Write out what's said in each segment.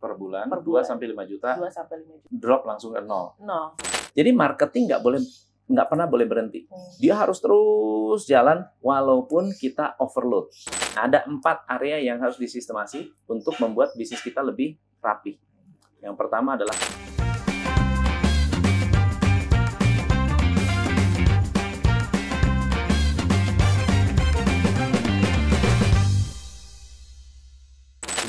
per bulan, per bulan. 2 sampai 5 juta. 2 sampai 5 juta. Drop langsung ke nol. Jadi marketing nggak boleh nggak pernah boleh berhenti. Hmm. Dia harus terus jalan walaupun kita overload. Ada empat area yang harus disistemasi untuk membuat bisnis kita lebih rapi. Yang pertama adalah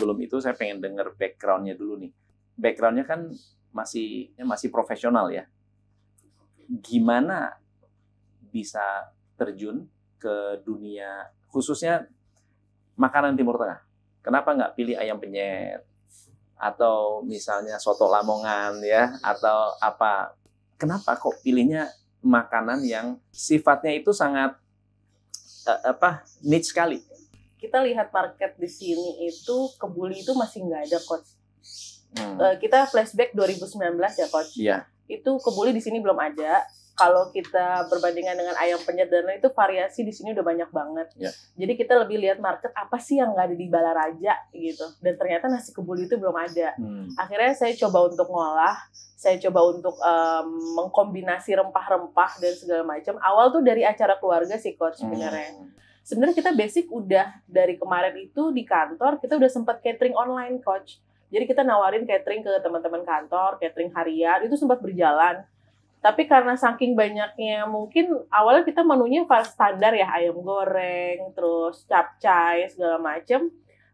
sebelum itu saya pengen dengar backgroundnya dulu nih. Backgroundnya kan masih ya masih profesional ya. Gimana bisa terjun ke dunia khususnya makanan Timur Tengah? Kenapa nggak pilih ayam penyet atau misalnya soto Lamongan ya atau apa? Kenapa kok pilihnya makanan yang sifatnya itu sangat uh, apa niche sekali? kita lihat market di sini itu kebuli itu masih nggak ada coach. Hmm. Eh, kita flashback 2019 ya coach. Iya. Itu kebuli di sini belum ada. Kalau kita berbandingan dengan ayam penyet dan lain itu variasi di sini udah banyak banget. Ya. Jadi kita lebih lihat market apa sih yang nggak ada di Balaraja gitu. Dan ternyata nasi kebuli itu belum ada. Hmm. Akhirnya saya coba untuk ngolah saya coba untuk um, mengkombinasi rempah-rempah dan segala macam. Awal tuh dari acara keluarga sih coach hmm. sebenarnya. Hmm sebenarnya kita basic udah dari kemarin itu di kantor kita udah sempat catering online coach. Jadi kita nawarin catering ke teman-teman kantor, catering harian itu sempat berjalan. Tapi karena saking banyaknya mungkin awalnya kita menunya standar ya ayam goreng, terus capcay segala macem.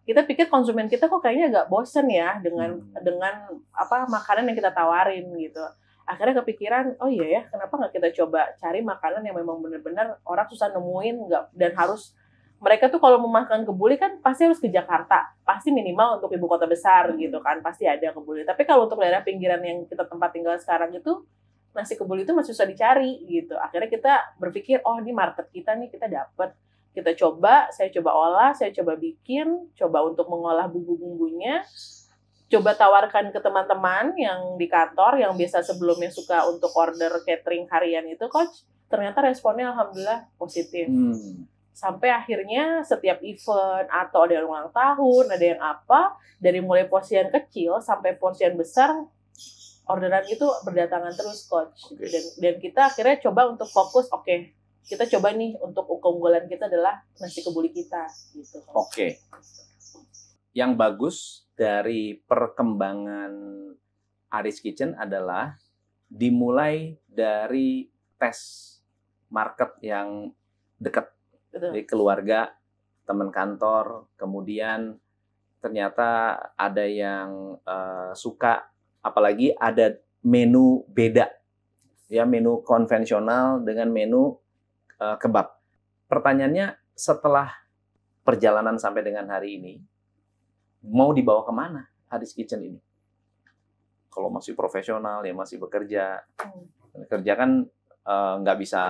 Kita pikir konsumen kita kok kayaknya agak bosen ya dengan hmm. dengan apa makanan yang kita tawarin gitu akhirnya kepikiran oh iya ya kenapa nggak kita coba cari makanan yang memang benar-benar orang susah nemuin nggak dan harus mereka tuh kalau mau makan kebuli kan pasti harus ke Jakarta pasti minimal untuk ibu kota besar hmm. gitu kan pasti ada kebuli tapi kalau untuk daerah pinggiran yang kita tempat tinggal sekarang itu nasi kebuli itu masih susah dicari gitu akhirnya kita berpikir oh ini market kita nih kita dapat kita coba saya coba olah saya coba bikin coba untuk mengolah bumbu-bumbunya coba tawarkan ke teman-teman yang di kantor yang biasa sebelumnya suka untuk order catering harian itu coach ternyata responnya alhamdulillah positif hmm. sampai akhirnya setiap event atau ada yang ulang tahun ada yang apa dari mulai porsi yang kecil sampai porsi yang besar orderan itu berdatangan terus coach dan dan kita akhirnya coba untuk fokus oke okay, kita coba nih untuk keunggulan kita adalah nasi kebuli kita gitu oke okay. yang bagus dari perkembangan Aris Kitchen adalah dimulai dari tes market yang dekat di keluarga, teman kantor, kemudian ternyata ada yang uh, suka apalagi ada menu beda ya menu konvensional dengan menu uh, kebab. Pertanyaannya setelah perjalanan sampai dengan hari ini mau dibawa kemana Haris Kitchen ini? Kalau masih profesional ya masih bekerja, hmm. kerja kan eh, nggak uh, bisa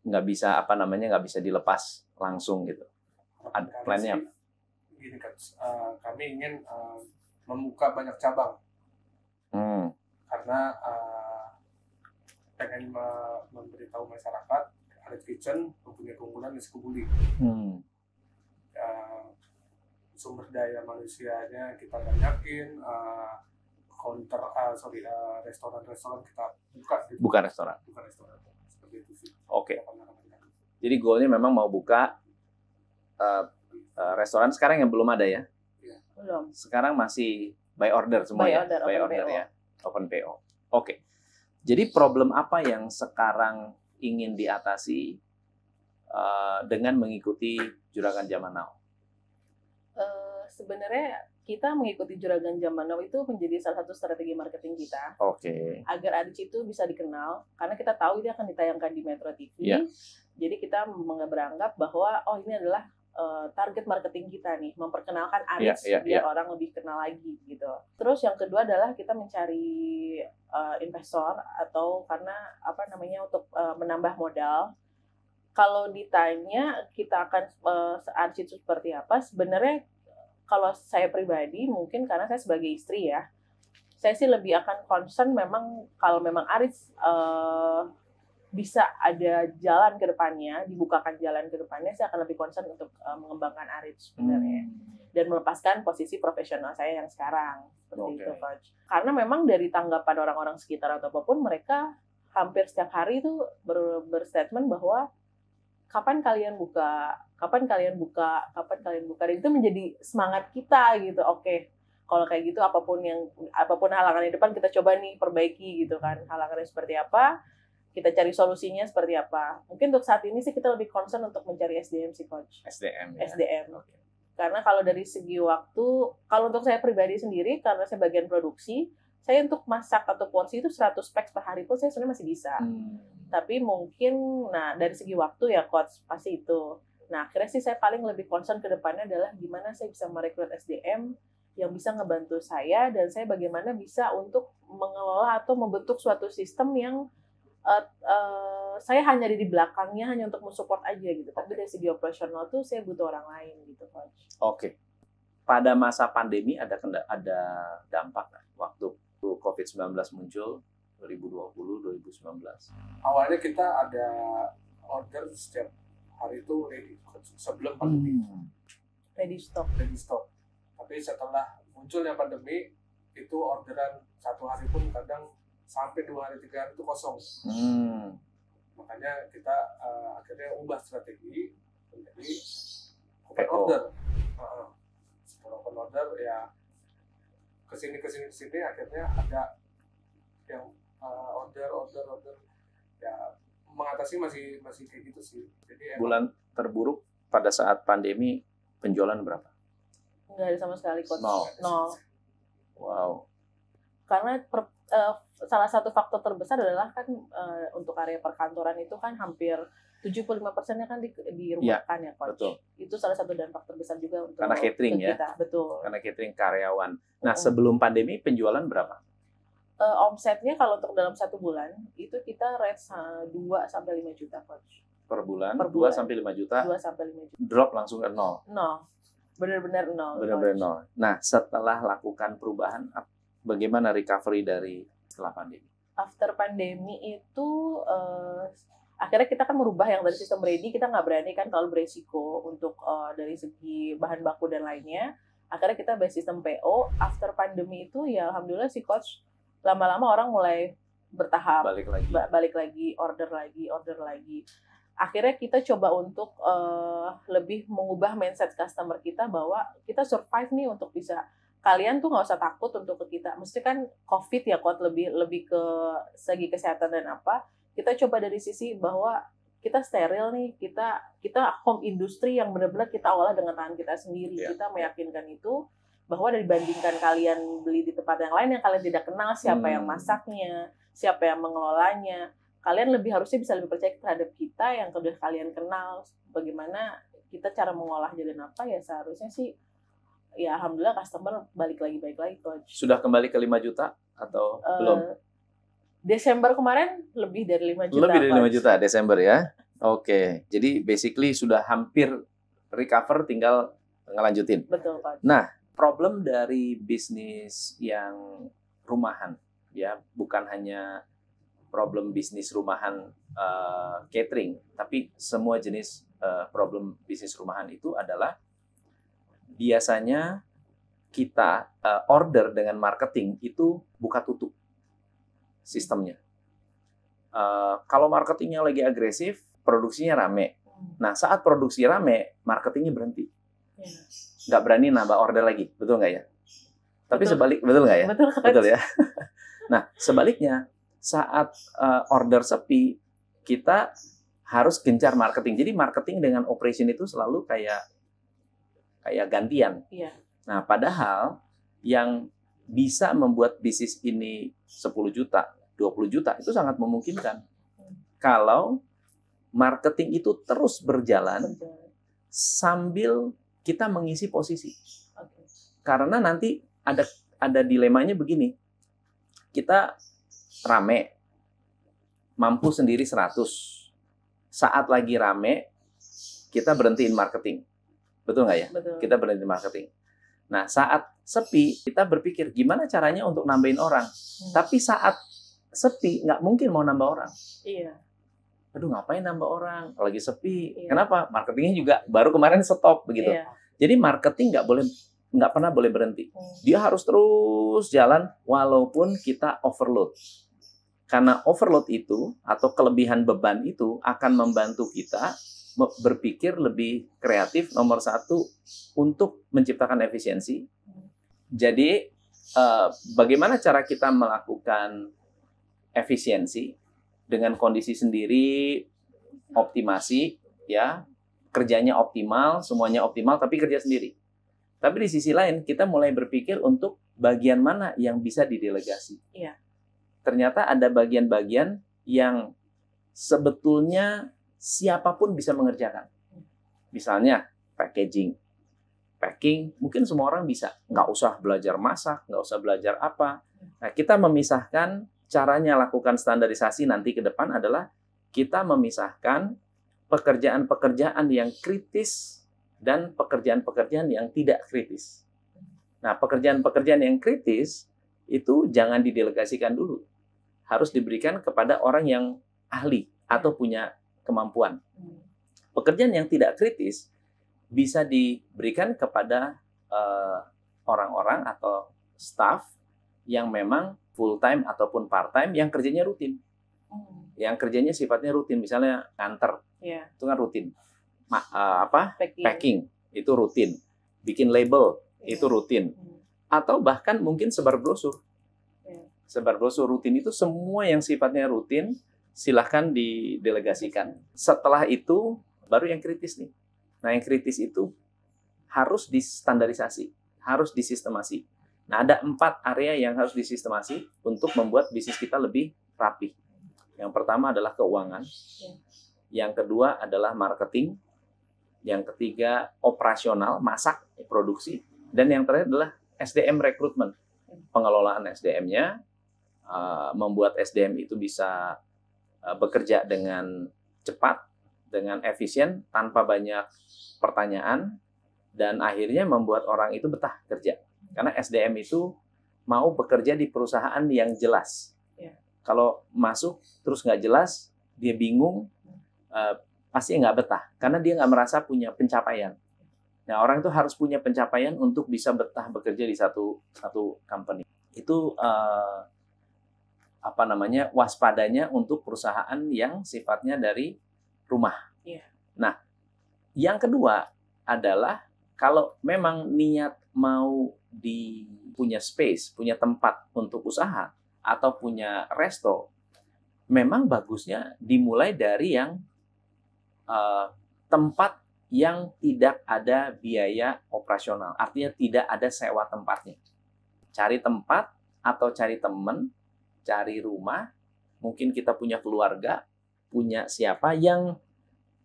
nggak bisa apa namanya nggak bisa dilepas langsung gitu. Ada nah, plannya? uh, kami ingin uh, membuka banyak cabang. Hmm. Karena uh, pengen me memberitahu masyarakat Haris Kitchen mempunyai keunggulan dan sekubuli. Hmm. Uh, sumber daya manusianya kita banyakin uh, counter uh, sorry uh, restoran-restoran kita buka gitu. bukan restoran buka restoran seperti itu sih oke okay. jadi goalnya memang mau buka uh, uh, restoran sekarang yang belum ada ya iya. belum sekarang masih by order semua by ya order, by order PO. ya open PO oke okay. jadi problem apa yang sekarang ingin diatasi uh, dengan mengikuti juragan zaman now Eh, sebenarnya kita mengikuti juragan zaman now itu menjadi salah satu strategi marketing kita. Oke. Okay. Agar Adit itu bisa dikenal karena kita tahu ini akan ditayangkan di Metro TV. Yeah. Jadi kita beranggap bahwa oh ini adalah uh, target marketing kita nih, memperkenalkan iya, Adit yeah, yeah, biar yeah. orang lebih kenal lagi gitu. Terus yang kedua adalah kita mencari uh, investor atau karena apa namanya untuk uh, menambah modal kalau ditanya kita akan uh, seperti apa, sebenarnya eh, kalau saya pribadi mungkin karena saya sebagai istri ya, saya sih lebih akan concern memang kalau memang Aris uh, bisa ada jalan ke depannya, dibukakan jalan ke depannya, saya akan lebih concern untuk uh, mengembangkan Aris sebenarnya hmm. dan melepaskan posisi profesional saya yang sekarang seperti okay. itu coach. Karena memang dari tanggapan orang-orang sekitar atau apapun mereka hampir setiap hari itu ber berstatement bahwa kapan kalian buka, kapan kalian buka, kapan kalian buka. Dan itu menjadi semangat kita gitu. Oke, kalau kayak gitu apapun yang apapun halangan di depan kita coba nih perbaiki gitu kan. Halangannya seperti apa? Kita cari solusinya seperti apa? Mungkin untuk saat ini sih kita lebih concern untuk mencari SDM sih coach. SDM. Ya? SDM. Okay. Karena kalau dari segi waktu, kalau untuk saya pribadi sendiri karena saya bagian produksi, saya untuk masak atau porsi itu 100 packs per hari pun saya sebenarnya masih bisa. Hmm. Tapi mungkin, nah dari segi waktu ya coach, pasti itu. Nah akhirnya sih saya paling lebih concern ke depannya adalah gimana saya bisa merekrut SDM yang bisa ngebantu saya dan saya bagaimana bisa untuk mengelola atau membentuk suatu sistem yang uh, uh, saya hanya ada di belakangnya hanya untuk mensupport aja gitu. Tapi dari segi operasional tuh saya butuh orang lain gitu coach. Oke. Okay. Pada masa pandemi ada ada dampak waktu COVID-19 muncul 2020 2019 awalnya kita ada order setiap hari itu ready sebelum pandemi hmm. ready stock ready stock tapi setelah munculnya pandemi itu orderan satu hari pun kadang sampai dua hari tiga hari itu kosong hmm. makanya kita uh, akhirnya ubah strategi menjadi open order uh, open order ya kesini kesini kesini akhirnya ada yang uh, order order order ya mengatasi masih masih kayak gitu sih jadi bulan terburuk pada saat pandemi penjualan berapa nggak ada sama sekali kok nol no. wow karena per, uh, salah satu faktor terbesar adalah kan uh, untuk area perkantoran itu kan hampir 75 persennya kan di, dirumahkan ya, ya coach. Itu salah satu dampak terbesar juga untuk karena catering ya. kita. ya. Betul. Karena catering karyawan. Nah, hmm. sebelum pandemi penjualan berapa? Uh, omsetnya kalau untuk dalam satu bulan itu kita rate dua sampai lima juta coach. Per bulan, per bulan sampai lima juta. 2 sampai lima juta. Drop langsung ke nol. Nol. Benar-benar nol. Benar-benar nol. Nah, setelah lakukan perubahan apa bagaimana recovery dari setelah pandemi? After pandemi itu uh, akhirnya kita kan merubah yang dari sistem ready kita nggak berani kan kalau beresiko untuk uh, dari segi bahan baku dan lainnya. Akhirnya kita base sistem PO. After pandemi itu ya alhamdulillah si coach lama-lama orang mulai bertahap balik lagi ba balik lagi order lagi order lagi akhirnya kita coba untuk uh, lebih mengubah mindset customer kita bahwa kita survive nih untuk bisa kalian tuh nggak usah takut untuk ke kita. Mesti kan COVID ya kuat lebih lebih ke segi kesehatan dan apa. Kita coba dari sisi bahwa kita steril nih, kita kita home industri yang benar-benar kita olah dengan tangan kita sendiri. Yeah. Kita meyakinkan itu bahwa dibandingkan kalian beli di tempat yang lain yang kalian tidak kenal siapa hmm. yang masaknya, siapa yang mengelolanya, kalian lebih harusnya bisa lebih percaya terhadap kita yang sudah kalian kenal bagaimana kita cara mengolah jadi apa ya seharusnya sih ya alhamdulillah customer balik lagi baik lagi coach. Sudah kembali ke 5 juta atau uh, belum? Desember kemarin lebih dari 5 juta. Lebih dari 5 coach. juta Desember ya. Oke. Okay. Jadi basically sudah hampir recover tinggal ngelanjutin. Betul, pak. Nah, problem dari bisnis yang rumahan ya, bukan hanya problem bisnis rumahan uh, catering, tapi semua jenis uh, problem bisnis rumahan itu adalah biasanya kita uh, order dengan marketing itu buka tutup sistemnya. Uh, kalau marketingnya lagi agresif, produksinya rame. Nah saat produksi rame, marketingnya berhenti. Gak Nggak berani nambah order lagi, betul nggak ya? Tapi betul. sebalik, betul nggak ya? Betul, betul ya. nah sebaliknya saat uh, order sepi, kita harus gencar marketing. Jadi marketing dengan operation itu selalu kayak kayak gantian. Iya. Nah, padahal yang bisa membuat bisnis ini 10 juta, 20 juta itu sangat memungkinkan. Kalau marketing itu terus berjalan, sambil kita mengisi posisi. Karena nanti ada ada dilemanya begini. Kita rame mampu sendiri 100. Saat lagi rame kita berhentiin marketing. Betul nggak ya? Betul. Kita berhenti marketing. Nah, saat sepi, kita berpikir gimana caranya untuk nambahin orang. Hmm. Tapi saat sepi, nggak mungkin mau nambah orang. Iya. Aduh, ngapain nambah orang? Lagi sepi. Iya. Kenapa? Marketingnya juga baru kemarin stop begitu. Iya. Jadi marketing nggak boleh nggak pernah boleh berhenti. Hmm. Dia harus terus jalan walaupun kita overload. Karena overload itu atau kelebihan beban itu akan membantu kita berpikir lebih kreatif nomor satu untuk menciptakan efisiensi. Jadi uh, bagaimana cara kita melakukan efisiensi dengan kondisi sendiri optimasi ya kerjanya optimal semuanya optimal tapi kerja sendiri tapi di sisi lain kita mulai berpikir untuk bagian mana yang bisa didelegasi iya. ternyata ada bagian-bagian yang sebetulnya siapapun bisa mengerjakan. Misalnya packaging, packing mungkin semua orang bisa, nggak usah belajar masak, nggak usah belajar apa. Nah kita memisahkan caranya lakukan standarisasi nanti ke depan adalah kita memisahkan pekerjaan-pekerjaan yang kritis dan pekerjaan-pekerjaan yang tidak kritis. Nah, pekerjaan-pekerjaan yang kritis itu jangan didelegasikan dulu. Harus diberikan kepada orang yang ahli atau punya kemampuan. Hmm. Pekerjaan yang tidak kritis bisa diberikan kepada eh, orang-orang uh, atau staff yang memang full time ataupun part time yang kerjanya rutin. Hmm. Yang kerjanya sifatnya rutin, misalnya nganter. Yeah. Itu kan rutin. Ma, uh, apa? Packing. Packing itu rutin. Bikin label yeah. itu rutin. Hmm. Atau bahkan mungkin sebar brosur. Yeah. Sebar brosur rutin itu semua yang sifatnya rutin silahkan didelegasikan. Setelah itu baru yang kritis nih. Nah yang kritis itu harus distandarisasi, harus disistemasi. Nah ada empat area yang harus disistemasi untuk membuat bisnis kita lebih rapi. Yang pertama adalah keuangan, yang kedua adalah marketing, yang ketiga operasional, masak, produksi, dan yang terakhir adalah SDM rekrutmen, pengelolaan SDM-nya, eh, membuat SDM itu bisa Eh, bekerja dengan cepat, dengan efisien, tanpa banyak pertanyaan, dan akhirnya membuat orang itu betah kerja. Karena SDM itu mau bekerja di perusahaan yang jelas. Ya. Kalau masuk terus nggak jelas, dia bingung, eh, pasti nggak betah. Karena dia nggak merasa punya pencapaian. Nah orang itu harus punya pencapaian untuk bisa betah bekerja di satu satu company. Itu eh, apa namanya waspadanya untuk perusahaan yang sifatnya dari rumah. Yeah. Nah, yang kedua adalah kalau memang niat mau di punya space, punya tempat untuk usaha atau punya resto, memang bagusnya dimulai dari yang uh, tempat yang tidak ada biaya operasional, artinya tidak ada sewa tempatnya. Cari tempat atau cari teman cari rumah, mungkin kita punya keluarga, punya siapa yang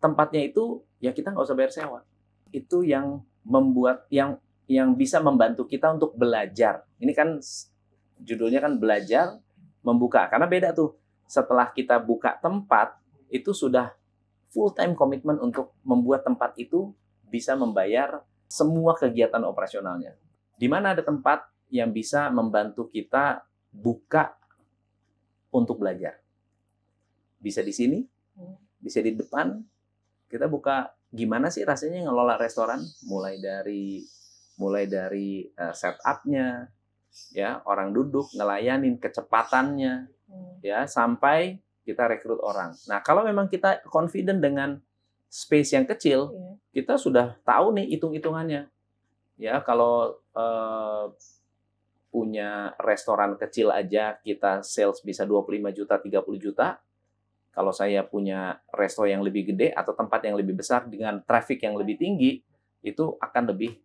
tempatnya itu ya kita nggak usah bayar sewa. Itu yang membuat yang yang bisa membantu kita untuk belajar. Ini kan judulnya kan belajar membuka karena beda tuh. Setelah kita buka tempat itu sudah full time komitmen untuk membuat tempat itu bisa membayar semua kegiatan operasionalnya. Di mana ada tempat yang bisa membantu kita buka untuk belajar. Bisa di sini, hmm. bisa di depan. Kita buka gimana sih rasanya ngelola restoran, mulai dari mulai dari uh, eh, setupnya, ya orang duduk ngelayanin kecepatannya, hmm. ya sampai kita rekrut orang. Nah kalau memang kita confident dengan space yang kecil, iya. kita sudah tahu nih hitung hitungannya. Ya kalau uh, punya restoran kecil aja kita sales bisa 25 juta, 30 juta. Kalau saya punya resto yang lebih gede atau tempat yang lebih besar dengan traffic yang lebih tinggi, itu akan lebih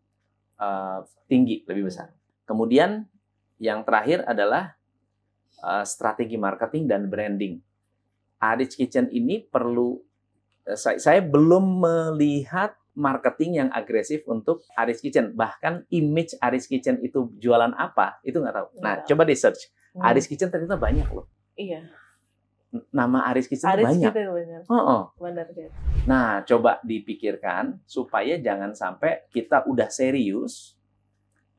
uh, tinggi, lebih besar. Kemudian yang terakhir adalah uh, strategi marketing dan branding. Adich Kitchen ini perlu eh, saya, saya belum melihat marketing yang agresif untuk Aris Kitchen. Bahkan image Aris Kitchen itu jualan apa, itu nggak tahu. nah, iya. coba di search. Hmm. Aris Kitchen ternyata banyak loh. Iya. Nama Aris Kitchen Aris banyak. Kitchen banyak. Oh, oh. Benar, Nah, coba dipikirkan supaya jangan sampai kita udah serius,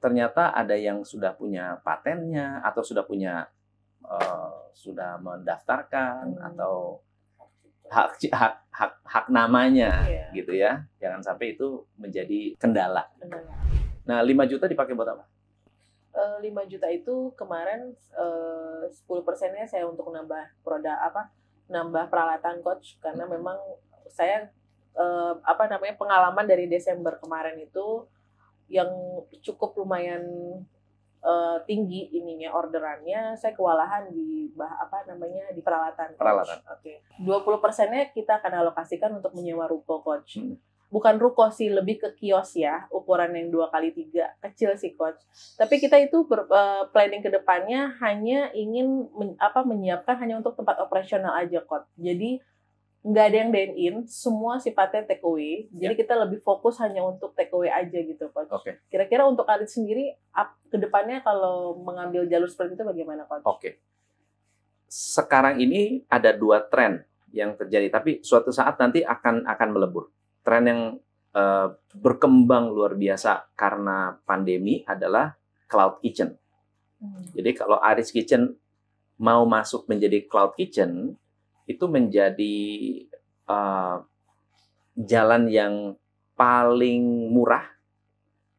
ternyata ada yang sudah punya patennya atau sudah punya uh, sudah mendaftarkan hmm. atau hak hak hak hak namanya yeah. gitu ya. Jangan sampai itu menjadi kendala. kendala. Nah, 5 juta dipakai buat apa? Uh, juta itu kemarin eh, uh, 10 persennya saya untuk nambah produk apa nambah peralatan coach karena hmm. memang saya uh, apa namanya pengalaman dari Desember kemarin itu yang cukup lumayan uh, tinggi ininya orderannya saya kewalahan di bah apa namanya di peralatan peralatan oke dua puluh persennya kita akan alokasikan untuk menyewa ruko coach hmm. bukan ruko sih lebih ke kios ya ukuran yang dua kali tiga kecil sih coach tapi kita itu ber, uh, planning kedepannya hanya ingin men, apa menyiapkan hanya untuk tempat operasional aja coach jadi nggak ada yang dine in, semua sifatnya take away. Jadi yeah. kita lebih fokus hanya untuk take away aja gitu, Coach. Okay. Kira-kira untuk Arit sendiri ke kedepannya kalau mengambil jalur seperti itu bagaimana, Coach? Oke. Okay. Sekarang ini ada dua tren yang terjadi, tapi suatu saat nanti akan akan melebur. Tren yang uh, berkembang luar biasa karena pandemi adalah cloud kitchen. Hmm. Jadi kalau Aris Kitchen mau masuk menjadi cloud kitchen, itu menjadi uh, jalan yang paling murah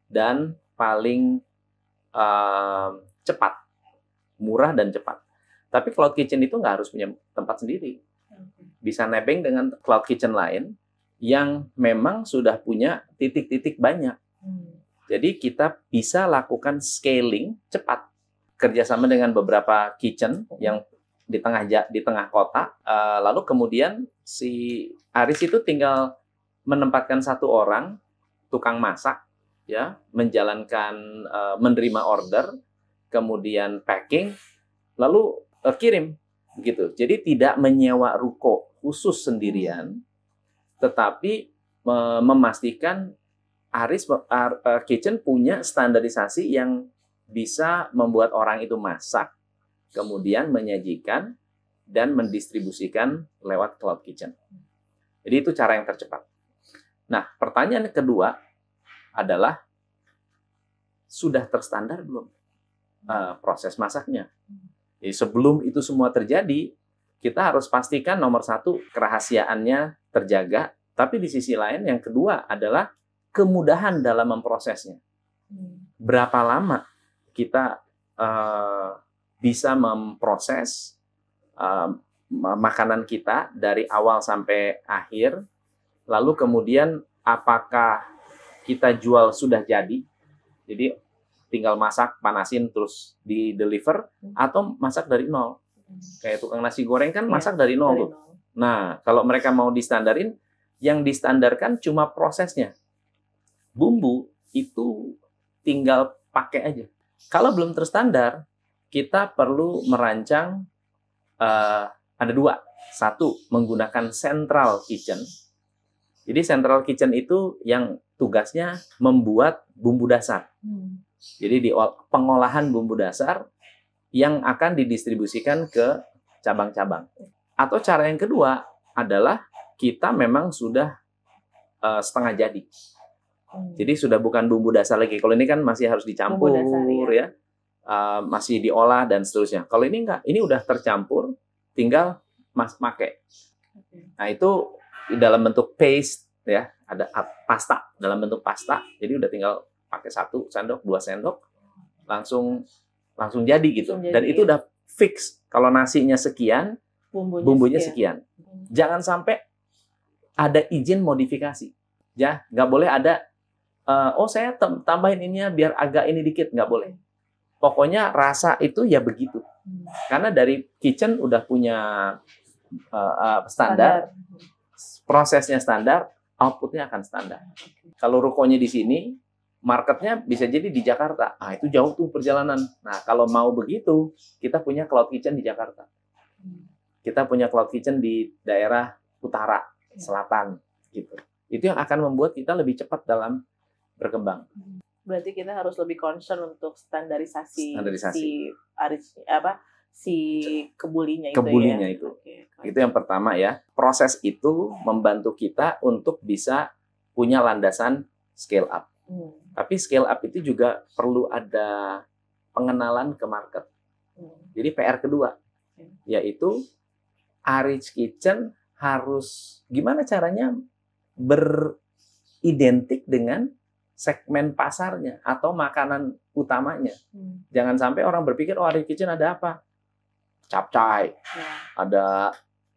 dan paling uh, cepat, murah dan cepat. Tapi cloud kitchen itu nggak harus punya tempat sendiri, bisa nebeng dengan cloud kitchen lain yang memang sudah punya titik-titik banyak. Hmm. Jadi kita bisa lakukan scaling cepat kerjasama dengan beberapa kitchen yang di tengah di tengah kota uh, lalu kemudian si Aris itu tinggal menempatkan satu orang tukang masak ya menjalankan uh, menerima order kemudian packing lalu uh, kirim gitu jadi tidak menyewa ruko khusus sendirian tetapi uh, memastikan Aris uh, kitchen punya standarisasi yang bisa membuat orang itu masak kemudian menyajikan dan mendistribusikan lewat cloud kitchen. Jadi itu cara yang tercepat. Nah, pertanyaan kedua adalah sudah terstandar belum uh, proses masaknya? Jadi sebelum itu semua terjadi, kita harus pastikan nomor satu kerahasiaannya terjaga, tapi di sisi lain yang kedua adalah kemudahan dalam memprosesnya. Hmm. Berapa lama kita uh, bisa memproses uh, makanan kita dari awal sampai akhir. Lalu kemudian apakah kita jual sudah jadi? Jadi tinggal masak, panasin terus di deliver atau masak dari nol. Kayak tukang nasi goreng kan iya, masak ya, dari nol tuh. Nol. Nah, kalau mereka mau distandarin, yang distandarkan cuma prosesnya. Bumbu itu tinggal pakai aja. Kalau belum terstandar, kita perlu merancang uh, ada dua. Satu, menggunakan central kitchen. Jadi central kitchen itu yang tugasnya membuat bumbu dasar. Hmm. Jadi di pengolahan bumbu dasar yang akan didistribusikan ke cabang-cabang. Atau cara yang kedua adalah kita memang sudah uh, setengah jadi. Hmm. Jadi sudah bukan bumbu dasar lagi. Kalau ini kan masih harus dicampur dasar, iya. ya. ya. Eh, masih diolah dan seterusnya. Kalau ini enggak, ini udah tercampur, tinggal mas make. Nah itu dalam bentuk paste ya, ada pasta dalam bentuk pasta. Jadi udah tinggal pakai satu sendok, dua sendok, langsung langsung jadi gitu. dan itu ya. udah fix. Kalau nasinya sekian, bumbunya, bumbunya sekian. sekian. Jangan sampai ada izin modifikasi. Ya, nggak boleh ada. Uh, oh saya tambahin ininya biar agak ini dikit nggak boleh pokoknya rasa itu ya begitu. Hmm. Karena dari kitchen udah punya uh, standar, standar, prosesnya standar, outputnya akan standar. Kalau rukonya di sini, marketnya bisa jadi di Jakarta. Ah itu jauh tuh perjalanan. Nah kalau mau begitu, kita punya cloud kitchen di Jakarta. Hmm. Kita punya cloud kitchen di daerah utara, iya. selatan, gitu. Itu yang akan membuat kita lebih cepat dalam berkembang. Hmm berarti kita harus lebih concern untuk standarisasi, standarisasi. si aris, apa si kebulinya itu ya. kebulinya ya. itu. Okay, Itu yang pertama ya. Proses itu membantu kita untuk bisa punya landasan scale up. Hmm. Tapi scale up itu juga perlu ada pengenalan ke market. Hmm. Jadi PR kedua yaitu Arich Kitchen harus gimana caranya beridentik dengan segmen pasarnya atau makanan utamanya. Hmm. Jangan sampai orang berpikir oh Arif Kitchen ada apa? capcai Yeah. Ada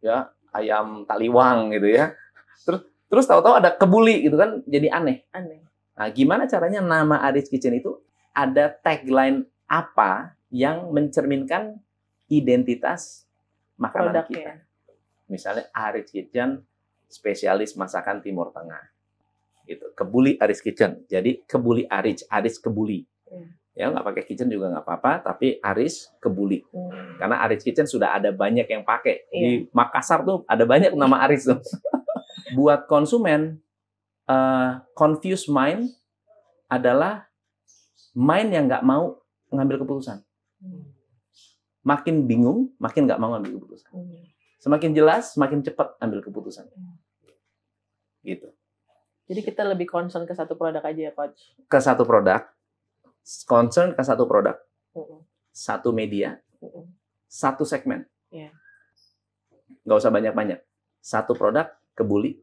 ya ayam taliwang gitu ya. Terus terus tahu-tahu ada kebuli gitu kan jadi aneh. Aneh. Nah, gimana caranya nama Arif Kitchen itu ada tagline apa yang mencerminkan identitas makanan Produknya. kita? Ya. Misalnya Arif Kitchen spesialis masakan Timur Tengah gitu. kebuli Aris Kitchen. Jadi kebuli Aris, Aris kebuli. Iya. Ya nggak pakai kitchen juga nggak apa-apa, tapi Aris kebuli. Hmm. Karena Aris Kitchen sudah ada banyak yang pakai. iya. Di Makassar tuh ada banyak nama Aris tuh. Buat konsumen, uh, eh, confused mind adalah mind yang nggak mau ngambil keputusan. Hmm. Makin bingung, makin nggak mau ngambil keputusan. Hmm. Semakin jelas, semakin cepat ambil keputusan. Hmm. Gitu. Jadi kita lebih concern ke satu produk aja ya coach. Ke satu produk, concern ke satu produk, mm -mm. satu media, mm satu segmen. Yeah. Gak usah banyak-banyak. Satu produk kebuli,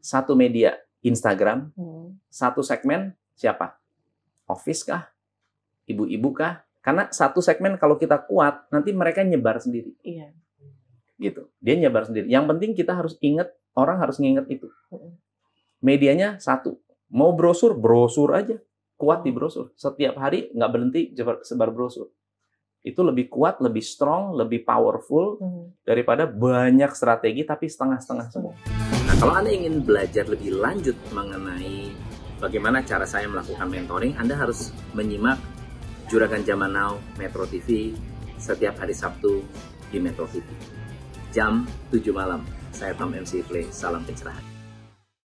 satu media Instagram, satu segmen siapa? Office kah? Ibu-ibu kah? Karena satu segmen kalau kita kuat, nanti mereka nyebar sendiri. Iya. Yeah. Gitu. Dia nyebar sendiri. Yang penting kita harus inget, orang harus nginget itu. Mm medianya satu. Mau brosur, brosur aja. Kuat di hmm. brosur. Setiap hari nggak berhenti sebar brosur. Itu lebih kuat, lebih strong, lebih powerful hmm. daripada banyak strategi tapi setengah-setengah semua. Nah, kalau Anda ingin belajar lebih lanjut mengenai bagaimana cara saya melakukan mentoring, Anda harus menyimak Juragan Zaman Now Metro TV setiap hari Sabtu di Metro TV. Jam 7 malam. Saya Tom MC Play, salam pencerahan.